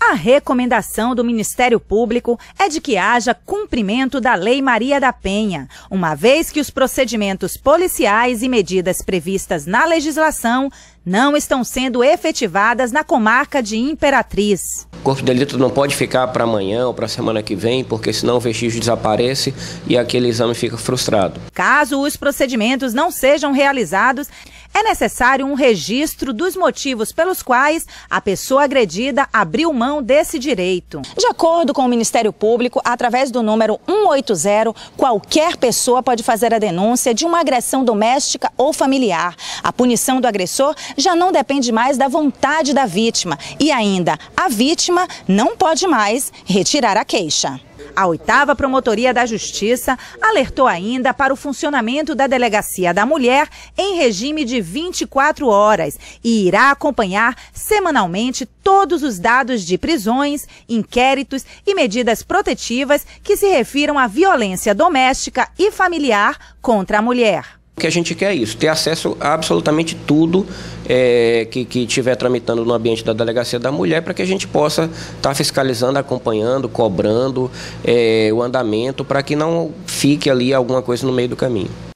A recomendação do Ministério Público é de que haja cumprimento da Lei Maria da Penha, uma vez que os procedimentos policiais e medidas previstas na legislação não estão sendo efetivadas na comarca de Imperatriz. O corpo de delito não pode ficar para amanhã ou para a semana que vem, porque senão o vestígio desaparece e aquele exame fica frustrado. Caso os procedimentos não sejam realizados, é necessário um registro dos motivos pelos quais a pessoa agredida abriu mão desse direito. De acordo com o Ministério Público, através do número 180, qualquer pessoa pode fazer a denúncia de uma agressão doméstica ou familiar. A punição do agressor já não depende mais da vontade da vítima e ainda a vítima não pode mais retirar a queixa. A oitava Promotoria da Justiça alertou ainda para o funcionamento da Delegacia da Mulher em regime de 24 horas e irá acompanhar semanalmente todos os dados de prisões, inquéritos e medidas protetivas que se refiram à violência doméstica e familiar contra a mulher. O que a gente quer é isso, ter acesso a absolutamente tudo é, que, que tiver tramitando no ambiente da delegacia da mulher para que a gente possa estar tá fiscalizando, acompanhando, cobrando é, o andamento para que não fique ali alguma coisa no meio do caminho.